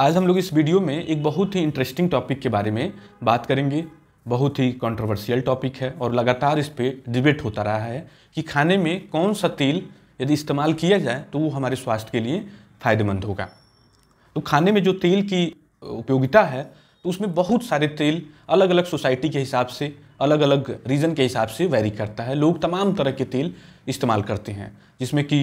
आज हम लोग इस वीडियो में एक बहुत ही इंटरेस्टिंग टॉपिक के बारे में बात करेंगे बहुत ही कंट्रोवर्शियल टॉपिक है और लगातार इस पर डिबेट होता रहा है कि खाने में कौन सा तेल यदि इस्तेमाल किया जाए तो वो हमारे स्वास्थ्य के लिए फ़ायदेमंद होगा तो खाने में जो तेल की उपयोगिता है तो उसमें बहुत सारे तेल अलग अलग सोसाइटी के हिसाब से अलग अलग रीज़न के हिसाब से वेरी करता है लोग तमाम तरह के तेल इस्तेमाल करते हैं जिसमें कि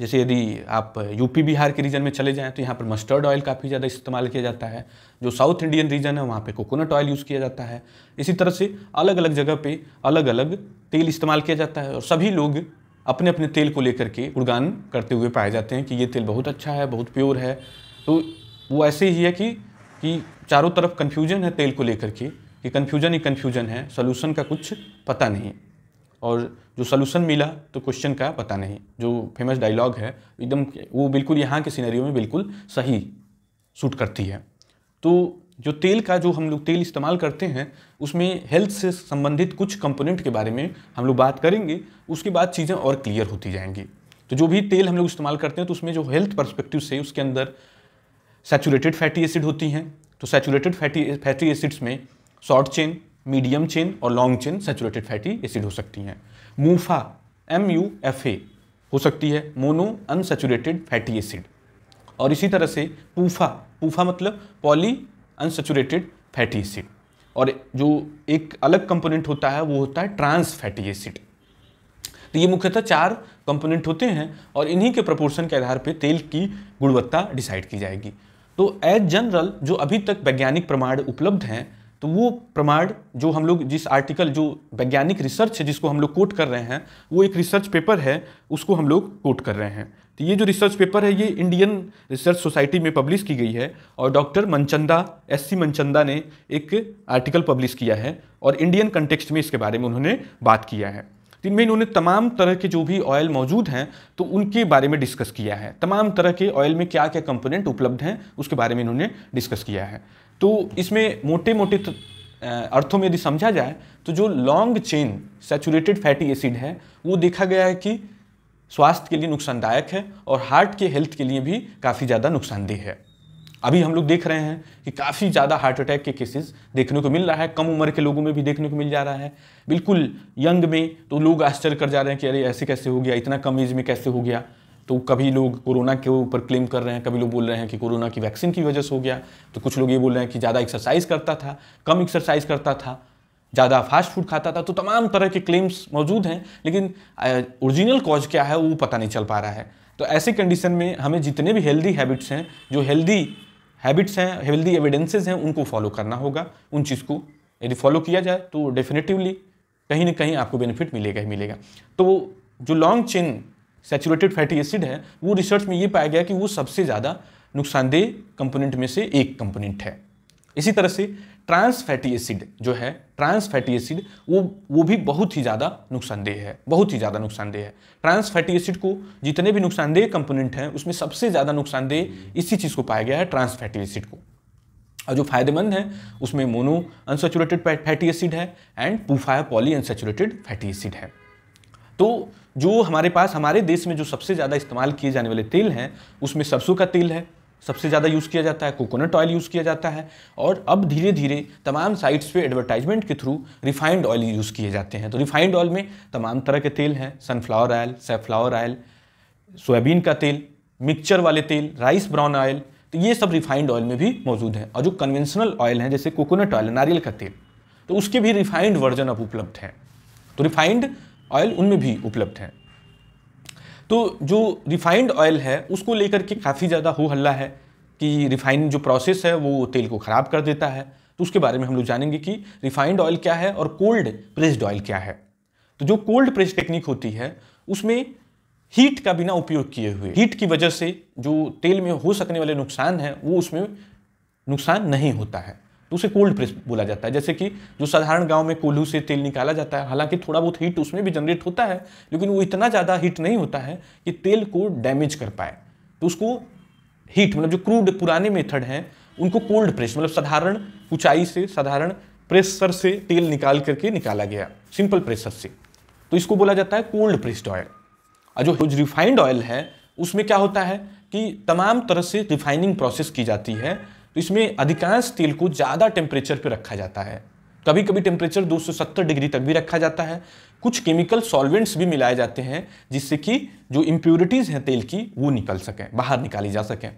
जैसे यदि आप यूपी बिहार के रीजन में चले जाएँ तो यहाँ पर मस्टर्ड ऑयल काफ़ी ज़्यादा इस्तेमाल किया जाता है जो साउथ इंडियन रीजन है वहाँ पे कोकोनट ऑयल यूज़ किया जाता है इसी तरह से अलग अलग जगह पे अलग अलग तेल इस्तेमाल किया जाता है और सभी लोग अपने अपने तेल को लेकर के गुणगान करते हुए पाए जाते हैं कि ये तेल बहुत अच्छा है बहुत प्योर है तो वो ऐसे ही है कि कि चारों तरफ कन्फ्यूजन है तेल को लेकर के कि कन्फ्यूजन ही कन्फ्यूजन है सोल्यूशन का कुछ पता नहीं और जो सोल्यूशन मिला तो क्वेश्चन का पता नहीं जो फेमस डायलॉग है एकदम वो बिल्कुल यहाँ के सीनरी में बिल्कुल सही सूट करती है तो जो तेल का जो हम लोग तेल इस्तेमाल करते हैं उसमें हेल्थ से संबंधित कुछ कंपोनेंट के बारे में हम लोग बात करेंगे उसके बाद चीज़ें और क्लियर होती जाएंगी तो जो भी तेल हम लोग इस्तेमाल करते हैं तो उसमें जो हेल्थ परस्पेक्टिव से उसके अंदर सैचुरेटेड फैटी एसिड होती हैं तो सैचुरेटेड फैटी फैटी एसिड्स में शॉर्ट चेन मीडियम चेन और long chain saturated fatty acid हो सकती हैं MUFA M U F A हो सकती है मोनो अनसेचुरेटेड फैटी एसिड और इसी तरह से पूफा पूफा मतलब पॉली अनसेचुरेटेड फैटी एसिड और जो एक अलग कंपोनेंट होता है वो होता है ट्रांस फैटी एसिड तो ये मुख्यतः चार कंपोनेंट होते हैं और इन्हीं के प्रपोर्शन के आधार पर तेल की गुणवत्ता डिसाइड की जाएगी तो एज जनरल जो अभी तक वैज्ञानिक प्रमाण उपलब्ध हैं तो वो प्रमाण जो हम लोग जिस आर्टिकल जो वैज्ञानिक रिसर्च है जिसको हम लोग कोट कर रहे हैं वो एक रिसर्च पेपर है उसको हम लोग कोट कर रहे हैं तो ये जो रिसर्च पेपर है ये इंडियन रिसर्च सोसाइटी में पब्लिश की गई है और doctor Manchanda S C Manchanda ने एक आर्टिकल पब्लिश किया है और इंडियन कंटेक्सट में इसके बारे में उन्होंने बात किया है तो इनमें इन्होंने तमाम तरह के जो भी ऑयल मौजूद हैं तो उनके बारे में डिस्कस किया है तमाम तरह के ऑयल में क्या क्या कंपोनेंट उपलब्ध हैं उसके बारे में इन्होंने डिस्कस किया है तो इसमें मोटे मोटे अर्थों में यदि समझा जाए तो जो long chain saturated fatty acid है वो देखा गया है कि स्वास्थ्य के लिए नुकसानदायक है और हार्ट के हेल्थ के लिए भी काफ़ी ज़्यादा नुकसानदेह है अभी हम लोग देख रहे हैं कि काफ़ी ज़्यादा हार्ट अटैक के केसेस देखने को मिल रहा है कम उम्र के लोगों में भी देखने को मिल जा रहा है बिल्कुल यंग में तो लोग आश्चर्य कर जा रहे हैं कि अरे ऐसे कैसे हो गया इतना कम एज में कैसे हो गया तो कभी लोग कोरोना के ऊपर क्लेम कर रहे हैं कभी लोग बोल रहे हैं कि कोरोना की वैक्सीन की वजह से हो गया तो कुछ लोग ये बोल रहे हैं कि ज़्यादा एक्सरसाइज करता था कम एक्सरसाइज करता था ज़्यादा फास्ट फूड खाता था तो तमाम तरह के क्लेम्स मौजूद हैं लेकिन ओरिजिनल कॉज क्या है वो पता नहीं चल पा रहा है तो ऐसी कंडीशन में हमें जितने भी हेल्दी हैबिट्स हैं जो हेल्दी हैबिट्स हैं हेल्दी एविडेंसेज हैं उनको फॉलो करना होगा उन चीज़ को यदि फॉलो किया जाए तो डेफिनेटिवली कहीं ना कहीं आपको बेनिफिट मिलेगा ही मिलेगा तो जो long chain saturated fatty acid है वो रिसर्च में ये पाया गया कि वो सबसे ज़्यादा नुकसानदेह कंपोनेंट में से एक कंपोनेंट है इसी तरह से ट्रांस फैटी एसिड जो है ट्रांस फैटी एसिड वो वो भी बहुत ही ज़्यादा नुकसानदेह है बहुत ही ज़्यादा नुकसानदेह है ट्रांस फैटी एसिड को जितने भी नुकसानदेह कंपोनेंट हैं उसमें सबसे ज़्यादा नुकसानदेह इसी चीज़ को पाया गया है ट्रांस फैटी एसिड को और जो फायदेमंद है उसमें मोनो अनसेचुरेटेड फैटी एसिड है एंड पुफाया पॉली अनसेचुरेटेड फैटी एसिड है तो जो हमारे पास हमारे देश में जो सबसे ज़्यादा इस्तेमाल किए जाने वाले तेल हैं उसमें सरसों का तेल है सबसे ज़्यादा यूज़ किया जाता है कोकोनट ऑयल यूज़ किया जाता है और अब धीरे धीरे तमाम साइट्स पे एडवर्टाइजमेंट के थ्रू रिफाइंड ऑयल यूज़ किए जाते हैं तो रिफाइंड ऑयल में तमाम तरह के तेल हैं sunflower oil safflower oil soybean का तेल मिक्सचर वाले तेल राइस ब्राउन ऑयल तो ये सब रिफाइंड ऑयल में भी मौजूद हैं और जो कन्वेंशनल ऑयल हैं जैसे कोकोनट ऑयल नारियल का तेल तो उसके भी रिफाइंड वर्जन अब उपलब्ध है तो रिफाइंड ऑयल उनमें भी उपलब्ध हैं तो जो रिफाइंड ऑयल है उसको लेकर के काफ़ी ज़्यादा हो हल्ला है कि रिफाइंड जो प्रोसेस है वो तेल को ख़राब कर देता है तो उसके बारे में हम लोग जानेंगे कि रिफाइंड ऑयल क्या है और कोल्ड प्रेस्ड ऑयल क्या है तो जो कोल्ड प्रेस टेक्निक होती है उसमें हीट का बिना उपयोग किए हुए हीट की वजह से जो तेल में हो सकने वाले नुकसान हैं वो उसमें नुकसान नहीं होता है तो उसे कोल्ड प्रेस बोला जाता है जैसे कि जो साधारण गांव में कोल्हू से तेल निकाला जाता है हालांकि थोड़ा बहुत हीट उसमें भी जनरेट होता है लेकिन वो इतना ज़्यादा हीट नहीं होता है कि तेल को डैमेज कर पाए तो उसको हीट मतलब जो क्रूड पुराने मेथड हैं उनको कोल्ड प्रेस मतलब साधारण ऊंचाई से साधारण प्रेसर से तेल निकाल करके निकाला गया सिंपल प्रेसर से तो इसको बोला जाता है कोल्ड प्रेस्ड ऑयल और जो रिफाइंड ऑयल है उसमें क्या होता है कि तमाम तरह से रिफाइनिंग प्रोसेस की जाती है तो इसमें अधिकांश तेल को ज़्यादा टेम्परेचर पर रखा जाता है कभी कभी टेम्परेचर 270 डिग्री तक भी रखा जाता है कुछ केमिकल सॉल्वेंट्स भी मिलाए जाते हैं जिससे कि जो इम्प्योरिटीज़ हैं तेल की वो निकल सकें बाहर निकाली जा सकें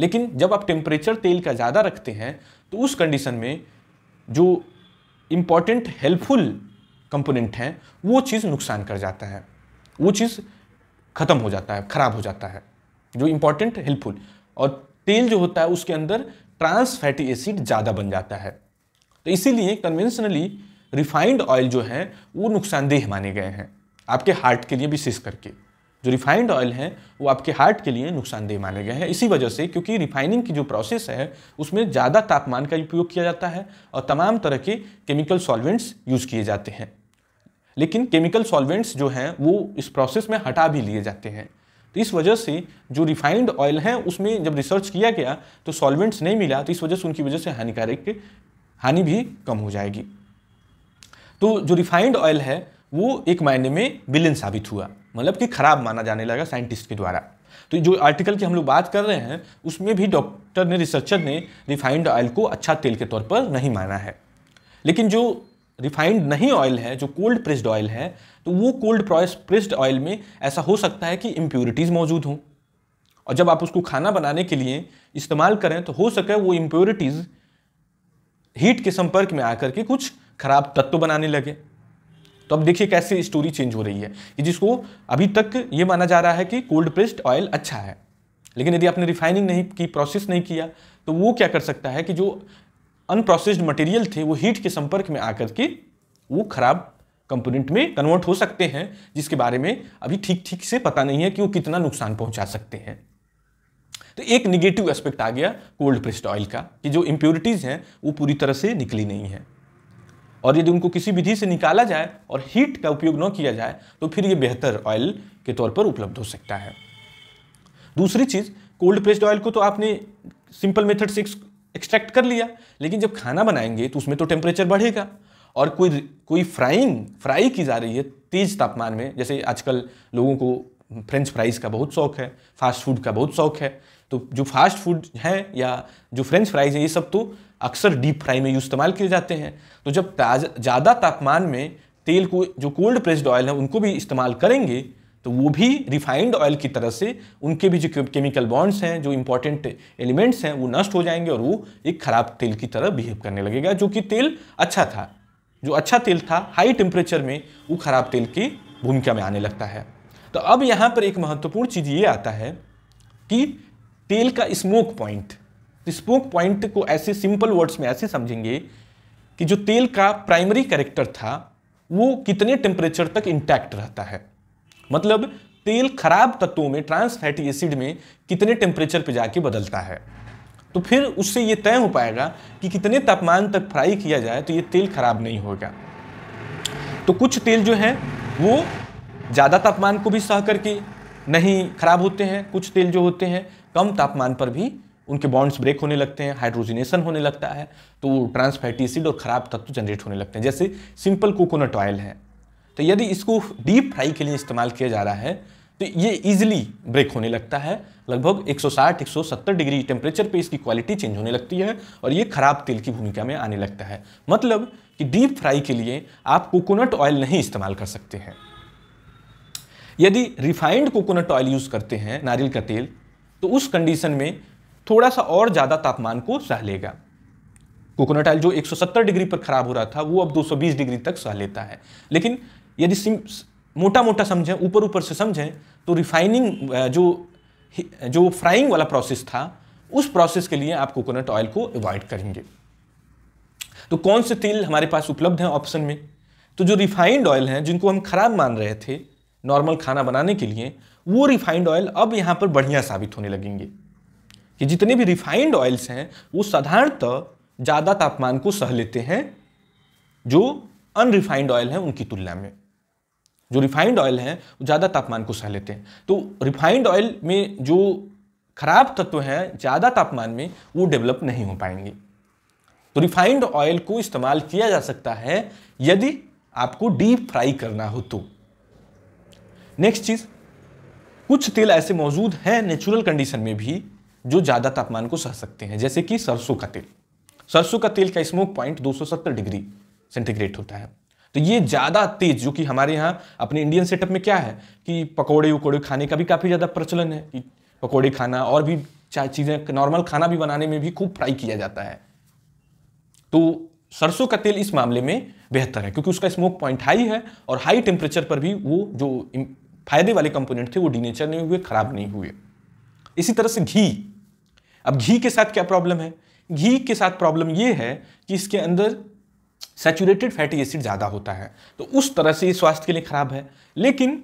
लेकिन जब आप टेम्परेचर तेल का ज़्यादा रखते हैं तो उस कंडीशन में जो इम्पॉर्टेंट हेल्पफुल कंपोनेंट हैं वो चीज़ नुकसान कर जाता है वो चीज़ ख़त्म हो जाता है ख़राब हो जाता है जो इम्पॉर्टेंट हेल्पफुल और तेल जो होता है उसके अंदर ट्रांस फैटी एसिड ज़्यादा बन जाता है तो इसीलिए कन्वेंशनली रिफाइंड ऑयल जो है वो नुकसानदेह माने गए हैं आपके हार्ट के लिए विशेष करके जो रिफाइंड ऑयल हैं वो आपके हार्ट के लिए नुकसानदेह माने गए हैं इसी वजह से क्योंकि रिफाइनिंग की जो प्रोसेस है उसमें ज़्यादा तापमान का उपयोग किया जाता है और तमाम तरह के केमिकल सॉल्वेंट्स यूज़ किए जाते हैं लेकिन केमिकल सॉल्वेंट्स जो हैं वो इस प्रोसेस में हटा भी लिए जाते हैं तो इस वजह से जो रिफाइंड ऑयल है उसमें जब रिसर्च किया गया तो सॉल्वेंट्स नहीं मिला तो इस वजह से उनकी वजह से हानिकारक हानि भी कम हो जाएगी तो जो रिफाइंड ऑयल है वो एक मायने में विलन साबित हुआ मतलब कि खराब माना जाने लगा साइंटिस्ट के द्वारा तो जो आर्टिकल की हम लोग बात कर रहे हैं उसमें भी डॉक्टर ने रिसर्चर ने रिफाइंड ऑयल को अच्छा तेल के तौर पर नहीं माना है लेकिन जो रिफाइंड नहीं ऑयल है जो कोल्ड प्रेस्ड ऑयल है तो वो कोल्ड प्रेस्ड ऑयल में ऐसा हो सकता है कि इम्प्योरिटीज़ मौजूद हों और जब आप उसको खाना बनाने के लिए इस्तेमाल करें तो हो सके वो इम्प्योरिटीज़ हीट के संपर्क में आकर के कुछ खराब तत्व बनाने लगे तो अब देखिए कैसे स्टोरी चेंज हो रही है कि जिसको अभी तक ये माना जा रहा है कि कोल्ड प्रेस्ड ऑयल अच्छा है लेकिन यदि आपने रिफाइनिंग नहीं की प्रोसेस नहीं किया तो वो क्या कर सकता है कि जो अनप्रोसेस्ड मटेरियल थे वो हीट के संपर्क में आकर के वो खराब कंपोनेंट में कन्वर्ट हो सकते हैं जिसके बारे में अभी ठीक ठीक से पता नहीं है कि वो कितना नुकसान पहुंचा सकते हैं तो एक निगेटिव एस्पेक्ट आ गया कोल्ड प्रेस्ड ऑयल का कि जो इम्प्योरिटीज़ हैं वो पूरी तरह से निकली नहीं है और यदि उनको किसी विधि से निकाला जाए और हीट का उपयोग न किया जाए तो फिर ये बेहतर ऑयल के तौर पर उपलब्ध हो सकता है दूसरी चीज़ कोल्ड प्रेस्ड ऑयल को तो आपने सिंपल मेथड से एक्सट्रैक्ट कर लिया लेकिन जब खाना बनाएंगे तो उसमें तो टेम्परेचर बढ़ेगा और कोई कोई फ्राइंग फ्राई की जा रही है तेज तापमान में जैसे आजकल लोगों को फ्रेंच फ्राइज़ का बहुत शौक है फास्ट फूड का बहुत शौक है तो जो फास्ट फूड हैं या जो फ्रेंच फ्राइज़ हैं ये सब तो अक्सर डीप फ्राई में इस्तेमाल किए जाते हैं तो जब ज़्यादा तापमान में तेल को जो कोल्ड प्रेस्ड ऑयल है उनको भी इस्तेमाल करेंगे तो वो भी रिफाइंड ऑयल की तरह से उनके भी जो केमिकल बॉन्ड्स हैं जो इंपॉर्टेंट एलिमेंट्स हैं वो नष्ट हो जाएंगे और वो एक खराब तेल की तरह बिहेव करने लगेगा जो कि तेल अच्छा था जो अच्छा तेल था हाई टेम्परेचर में वो खराब तेल की भूमिका में आने लगता है तो अब यहाँ पर एक महत्वपूर्ण चीज़ ये आता है कि तेल का स्मोक पॉइंट स्मोक पॉइंट को ऐसे सिंपल वर्ड्स में ऐसे समझेंगे कि जो तेल का प्राइमरी कैरेक्टर था वो कितने टेम्परेचर तक इंटैक्ट रहता है मतलब तेल खराब तत्वों में ट्रांस फैटी एसिड में कितने टेम्परेचर पे जाके बदलता है तो फिर उससे ये तय हो पाएगा कि कितने तापमान तक फ्राई किया जाए तो ये तेल खराब नहीं होगा तो कुछ तेल जो है वो ज़्यादा तापमान को भी सह करके नहीं खराब होते हैं कुछ तेल जो होते हैं कम तापमान पर भी उनके बॉन्ड्स ब्रेक होने लगते हैं हाइड्रोजिनेशन होने लगता है तो वो ट्रांसफैटी एसिड और ख़राब तत्व जनरेट होने लगते हैं जैसे सिंपल कोकोनट ऑयल है तो यदि इसको डीप फ्राई के लिए इस्तेमाल किया जा रहा है तो ये इजिली ब्रेक होने लगता है लगभग 160 170 डिग्री टेम्परेचर पे इसकी क्वालिटी चेंज होने लगती है और ये खराब तेल की भूमिका में आने लगता है मतलब कि डीप फ्राई के लिए आप कोकोनट ऑयल नहीं इस्तेमाल कर सकते हैं यदि रिफाइंड कोकोनट ऑयल यूज़ करते हैं नारियल का तेल तो उस कंडीशन में थोड़ा सा और ज़्यादा तापमान को सह लेगा कोकोनट ऑयल जो 170 डिग्री पर खराब हो रहा था वो अब 220 डिग्री तक सह लेता है लेकिन यदि मोटा मोटा समझें ऊपर ऊपर से समझें तो रिफाइनिंग जो जो फ्राइंग वाला प्रोसेस था उस प्रोसेस के लिए आप कोकोनट ऑयल को अवॉइड करेंगे तो कौन से तेल हमारे पास उपलब्ध हैं ऑप्शन में तो जो रिफाइंड ऑयल हैं जिनको हम खराब मान रहे थे नॉर्मल खाना बनाने के लिए वो रिफाइंड ऑयल अब यहाँ पर बढ़िया साबित होने लगेंगे कि जितने भी रिफाइंड ऑयल्स हैं वो साधारणतः ज़्यादा तापमान को सह लेते हैं जो अनरिफाइंड ऑयल हैं उनकी तुलना में जो रिफाइंड ऑयल हैं वो ज़्यादा तापमान को सह लेते हैं तो रिफाइंड ऑयल में जो खराब तत्व हैं ज़्यादा तापमान में वो डेवलप नहीं हो पाएंगे तो रिफाइंड ऑयल को इस्तेमाल किया जा सकता है यदि आपको डीप फ्राई करना हो तो नेक्स्ट चीज़ कुछ तेल ऐसे मौजूद हैं नेचुरल कंडीशन में भी जो ज़्यादा तापमान को सह सकते हैं जैसे कि सरसों का तेल सरसों का तेल का स्मोक पॉइंट 270 डिग्री सेंटीग्रेड होता है तो ये ज़्यादा तेज जो कि हमारे यहाँ अपने इंडियन सेटअप में क्या है कि पकौड़े उकौड़े खाने का भी काफ़ी ज़्यादा प्रचलन है कि पकौड़े खाना और भी चाहे चीज़ें नॉर्मल खाना भी बनाने में भी खूब फ्राई किया जाता है तो सरसों का तेल इस मामले में बेहतर है क्योंकि उसका स्मोक पॉइंट हाई है और हाई टेम्परेचर पर भी वो जो फायदे वाले कंपोनेंट थे वो डीनेचर नहीं हुए ख़राब नहीं हुए इसी तरह से घी अब घी के साथ क्या प्रॉब्लम है घी के साथ प्रॉब्लम ये है कि इसके अंदर सेचुरेटेड फैटी एसिड ज़्यादा होता है तो उस तरह से ये स्वास्थ्य के लिए खराब है लेकिन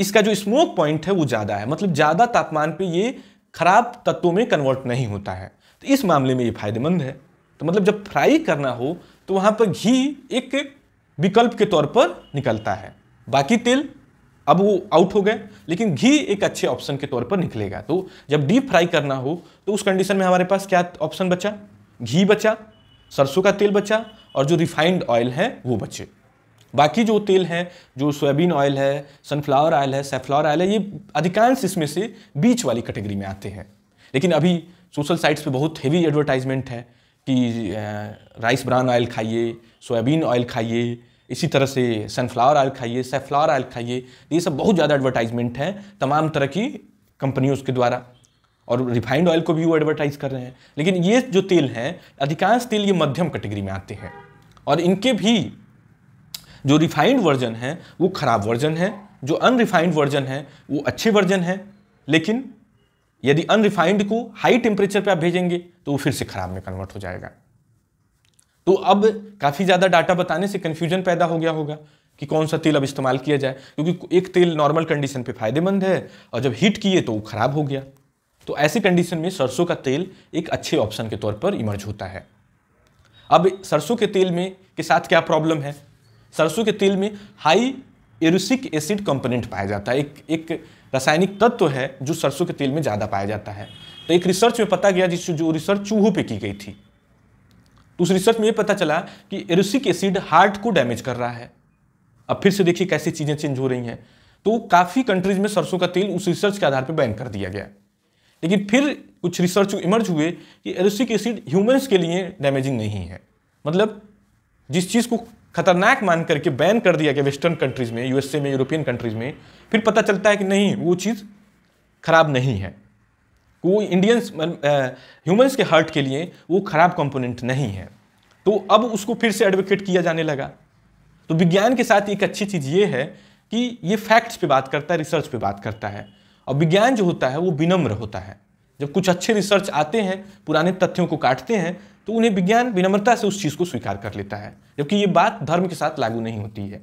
इसका जो स्मोक पॉइंट है वो ज़्यादा है मतलब ज़्यादा तापमान पे ये खराब तत्वों में कन्वर्ट नहीं होता है तो इस मामले में ये फायदेमंद है तो मतलब जब फ्राई करना हो तो वहाँ पर घी एक विकल्प के तौर पर निकलता है बाकी तेल अब वो आउट हो गए लेकिन घी एक अच्छे ऑप्शन के तौर पर निकलेगा तो जब डीप फ्राई करना हो तो उस कंडीशन में हमारे पास क्या ऑप्शन बचा घी बचा सरसों का तेल बचा और जो रिफाइंड ऑयल हैं वो बचे बाकी जो तेल हैं जो सोयाबीन ऑयल है सनफ्लावर ऑयल है सेफ्लावर ऑयल है ये अधिकांश इसमें से बीच वाली कैटेगरी में आते हैं लेकिन अभी सोशल साइट्स पे बहुत हेवी एडवर्टाइजमेंट है कि राइस ब्रान ऑयल खाइए सोयाबीन ऑयल खाइए इसी तरह से सनफ्लावर ऑयल खाइए सेफ्लावर ऑयल खाइए ये सब बहुत ज़्यादा एडवर्टाइजमेंट है तमाम तरह की कंपनियों के द्वारा और रिफाइंड ऑयल को भी वो एडवर्टाइज कर रहे हैं लेकिन ये जो तेल हैं अधिकांश तेल ये मध्यम कैटेगरी में आते हैं और इनके भी जो रिफाइंड वर्जन है वो ख़राब वर्जन है जो अनरिफाइंड वर्जन है वो अच्छे वर्जन है लेकिन यदि अनरिफाइंड को हाई टेम्परेचर पे आप भेजेंगे तो वो फिर से ख़राब में कन्वर्ट हो जाएगा तो अब काफ़ी ज़्यादा डाटा बताने से कन्फ्यूजन पैदा हो गया होगा कि कौन सा तेल अब इस्तेमाल किया जाए क्योंकि एक तेल नॉर्मल कंडीशन पे फ़ायदेमंद है और जब हीट किए तो वो ख़राब हो गया तो ऐसी कंडीशन में सरसों का तेल एक अच्छे ऑप्शन के तौर पर इमर्ज होता है अब सरसों के तेल में के साथ क्या प्रॉब्लम है सरसों के तेल में हाई एरुसिक एसिड कंपोनेंट पाया जाता है एक एक रासायनिक तत्व तो है जो सरसों के तेल में ज़्यादा पाया जाता है तो एक रिसर्च में पता गया जिस जो रिसर्च चूहों पे की गई थी तो उस रिसर्च में ये पता चला कि एरुसिक एसिड हार्ट को डैमेज कर रहा है अब फिर से देखिए कैसे चीज़ें चेंज हो रही हैं तो काफ़ी कंट्रीज में सरसों का तेल उस रिसर्च के आधार पर बैन कर दिया गया लेकिन फिर कुछ रिसर्च इमर्ज हुए कि एरोसिक एसिड ह्यूमन्स के लिए डैमेजिंग नहीं है मतलब जिस चीज़ को खतरनाक मान करके बैन कर दिया गया वेस्टर्न कंट्रीज़ में यूएसए में यूरोपियन कंट्रीज़ में फिर पता चलता है कि नहीं वो चीज़ खराब नहीं है वो इंडियंस ह्यूमंस के हार्ट के लिए वो खराब कंपोनेंट नहीं है तो अब उसको फिर से एडवोकेट किया जाने लगा तो विज्ञान के साथ एक अच्छी चीज़ ये है कि ये फैक्ट्स पे बात करता है रिसर्च पे बात करता है और विज्ञान जो होता है वो विनम्र होता है जब कुछ अच्छे रिसर्च आते हैं पुराने तथ्यों को काटते हैं तो उन्हें विज्ञान विनम्रता से उस चीज़ को स्वीकार कर लेता है जबकि ये बात धर्म के साथ लागू नहीं होती है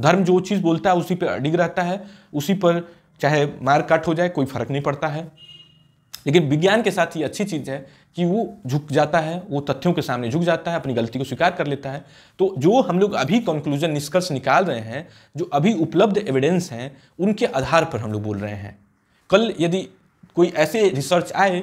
धर्म जो चीज़ बोलता है उसी पर अडिग रहता है उसी पर चाहे मार काट हो जाए कोई फर्क नहीं पड़ता है लेकिन विज्ञान के साथ ये अच्छी चीज़ है कि वो झुक जाता है वो तथ्यों के सामने झुक जाता है अपनी गलती को स्वीकार कर लेता है तो जो हम लोग अभी कंक्लूजन निष्कर्ष निकाल रहे हैं जो अभी उपलब्ध एविडेंस हैं उनके आधार पर हम लोग बोल रहे हैं कल यदि कोई ऐसे रिसर्च आए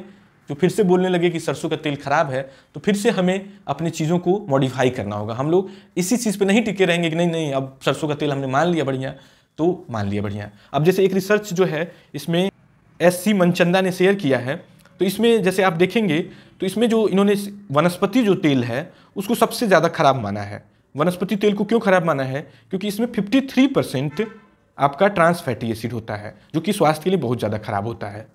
जो फिर से बोलने लगे कि सरसों का तेल खराब है तो फिर से हमें अपनी चीज़ों को मॉडिफाई करना होगा हम लोग इसी चीज़ पे नहीं टिके रहेंगे कि नहीं नहीं अब सरसों का तेल हमने मान लिया बढ़िया तो मान लिया बढ़िया अब जैसे एक रिसर्च जो है इसमें एस सी मनचंदा ने शेयर किया है तो इसमें जैसे आप देखेंगे तो इसमें जो इन्होंने वनस्पति जो तेल है उसको सबसे ज़्यादा खराब माना है वनस्पति तेल को क्यों खराब माना है क्योंकि इसमें फिफ्टी परसेंट आपका ट्रांस फैटी एसिड होता है जो कि स्वास्थ्य के लिए बहुत ज़्यादा खराब होता है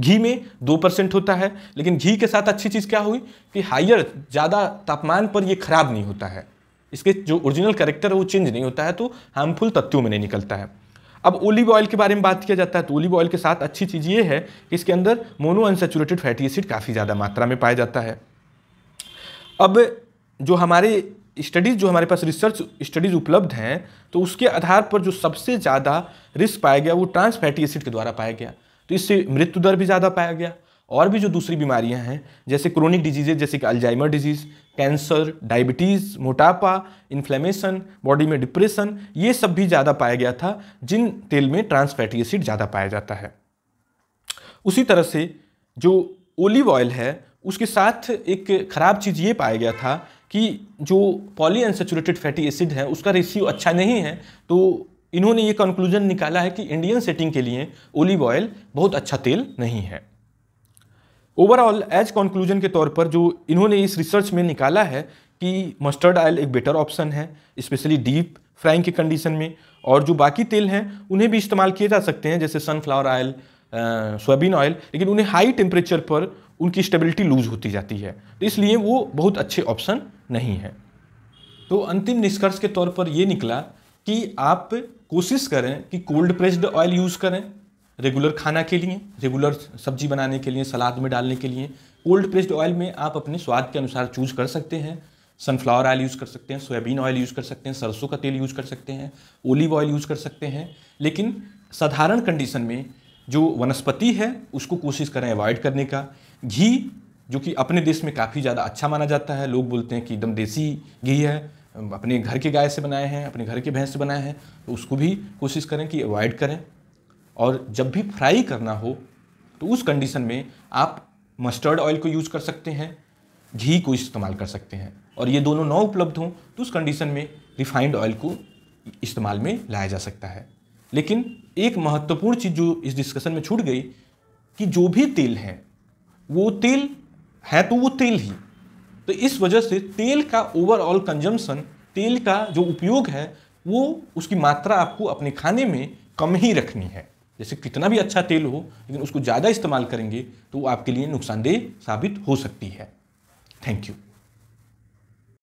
घी में दो परसेंट होता है लेकिन घी के साथ अच्छी चीज़ क्या हुई कि हायर ज़्यादा तापमान पर यह खराब नहीं होता है इसके जो ओरिजिनल करेक्टर है वो चेंज नहीं होता है तो हार्मफुल तत्वों में नहीं निकलता है अब ओलिव ऑयल के बारे में बात किया जाता है तो ओलिव ऑयल के साथ अच्छी चीज़ ये है कि इसके अंदर मोनो अनसेचुरेटेड फैटी एसिड काफ़ी ज़्यादा मात्रा में पाया जाता है अब जो हमारे स्टडीज़ जो हमारे पास रिसर्च स्टडीज़ उपलब्ध हैं तो उसके आधार पर जो सबसे ज़्यादा रिस्क पाया गया वो ट्रांस फैटी एसिड के द्वारा पाया गया तो इससे मृत्यु दर भी ज़्यादा पाया गया और भी जो दूसरी बीमारियां हैं जैसे क्रोनिक डिजीजेज जैसे कि अल्जाइमर डिजीज़ कैंसर डायबिटीज़ मोटापा इन्फ्लेमेशन बॉडी में डिप्रेशन ये सब भी ज़्यादा पाया गया था जिन तेल में ट्रांस फैटी एसिड ज़्यादा पाया जाता है उसी तरह से जो ओलिव ऑयल है उसके साथ एक ख़राब चीज़ ये पाया गया था कि जो पॉली अनसेचुरेटेड फैटी एसिड है उसका रेशियो अच्छा नहीं है तो इन्होंने ये कंक्लूजन निकाला है कि इंडियन सेटिंग के लिए ओलिव ऑयल बहुत अच्छा तेल नहीं है ओवरऑल एज कंक्लूजन के तौर पर जो इन्होंने इस रिसर्च में निकाला है कि मस्टर्ड ऑयल एक बेटर ऑप्शन है स्पेशली डीप फ्राइंग के कंडीशन में और जो बाकी तेल हैं उन्हें भी इस्तेमाल किए जा सकते हैं जैसे सनफ्लावर ऑयल सोयाबीन ऑयल लेकिन उन्हें हाई टेम्परेचर पर उनकी स्टेबिलिटी लूज होती जाती है तो इसलिए वो बहुत अच्छे ऑप्शन नहीं है तो अंतिम निष्कर्ष के तौर पर ये निकला कि आप कोशिश करें कि कोल्ड प्रेस्ड ऑयल यूज़ करें रेगुलर खाना के लिए रेगुलर सब्जी बनाने के लिए सलाद में डालने के लिए कोल्ड प्रेस्ड ऑयल में आप अपने स्वाद के अनुसार चूज कर सकते हैं सनफ्लावर ऑयल यूज़ कर सकते हैं सोयाबीन ऑयल यूज़ कर सकते हैं सरसों का तेल यूज़ कर सकते हैं ओलिव ऑयल यूज़ कर सकते हैं लेकिन साधारण कंडीशन में जो वनस्पति है उसको कोशिश करें अवॉइड करने का घी जो कि अपने देश में काफ़ी ज़्यादा अच्छा माना जाता है लोग बोलते हैं कि एकदम देसी घी है अपने घर के गाय से बनाए हैं अपने घर के भैंस से बनाए हैं तो उसको भी कोशिश करें कि अवॉइड करें और जब भी फ्राई करना हो तो उस कंडीशन में आप मस्टर्ड ऑयल को यूज़ कर सकते हैं घी को इस्तेमाल कर सकते हैं और ये दोनों ना उपलब्ध हों तो उस कंडीशन में रिफाइंड ऑयल को इस्तेमाल में लाया जा सकता है लेकिन एक महत्वपूर्ण चीज़ जो इस डिस्कशन में छूट गई कि जो भी तेल हैं वो तेल है तो वो तेल ही तो इस वजह से तेल का ओवरऑल कंजम्पशन तेल का जो उपयोग है वो उसकी मात्रा आपको अपने खाने में कम ही रखनी है जैसे कितना भी अच्छा तेल हो लेकिन उसको ज़्यादा इस्तेमाल करेंगे तो वो आपके लिए नुकसानदेह साबित हो सकती है थैंक यू